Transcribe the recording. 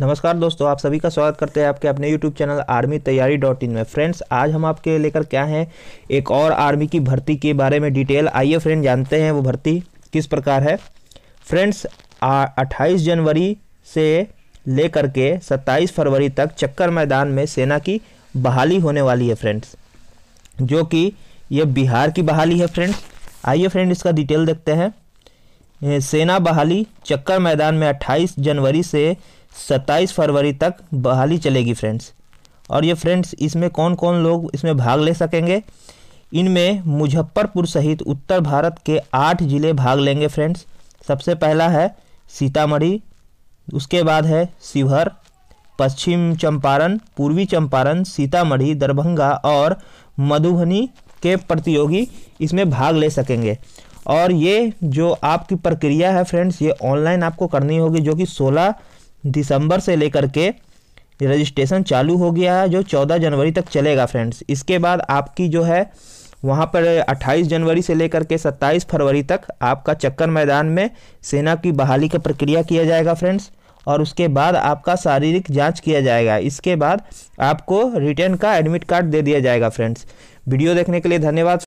नमस्कार दोस्तों आप सभी का स्वागत करते हैं आपके अपने YouTube channel Army Taiyari dot in में फ्रेंड्स आज हम आपके लेकर क्या हैं एक और आर्मी की भर्ती के बारे में डिटेल आइए फ्रेंड जानते हैं वो भर्ती किस प्रकार है फ्रेंड्स अट्ठाईस जनवरी से लेकर के 27 फरवरी तक चक्कर मैदान में सेना की बहाली होने वाली है फ्रेंड्स जो कि ये बिहार की बहाली है फ्रेंड्स आइए फ्रेंड इसका डिटेल देखते हैं सेना बहाली चक्कर मैदान में अट्ठाईस जनवरी से सत्ताईस फरवरी तक बहाली चलेगी फ्रेंड्स और ये फ्रेंड्स इसमें कौन कौन लोग इसमें भाग ले सकेंगे इनमें मुजफ्फरपुर सहित उत्तर भारत के आठ ज़िले भाग लेंगे फ्रेंड्स सबसे पहला है सीतामढ़ी उसके बाद है शिवहर पश्चिम चंपारण पूर्वी चंपारण सीतामढ़ी दरभंगा और मधुबनी के प्रतियोगी इसमें भाग ले सकेंगे और ये जो आपकी प्रक्रिया है फ्रेंड्स ये ऑनलाइन आपको करनी होगी जो कि सोलह दिसंबर से लेकर के रजिस्ट्रेशन चालू हो गया है जो 14 जनवरी तक चलेगा फ्रेंड्स इसके बाद आपकी जो है वहाँ पर 28 जनवरी से लेकर के 27 फरवरी तक आपका चक्कर मैदान में सेना की बहाली का प्रक्रिया किया जाएगा फ्रेंड्स और उसके बाद आपका शारीरिक जांच किया जाएगा इसके बाद आपको रिटर्न का एडमिट कार्ड दे दिया जाएगा फ्रेंड्स वीडियो देखने के लिए धन्यवाद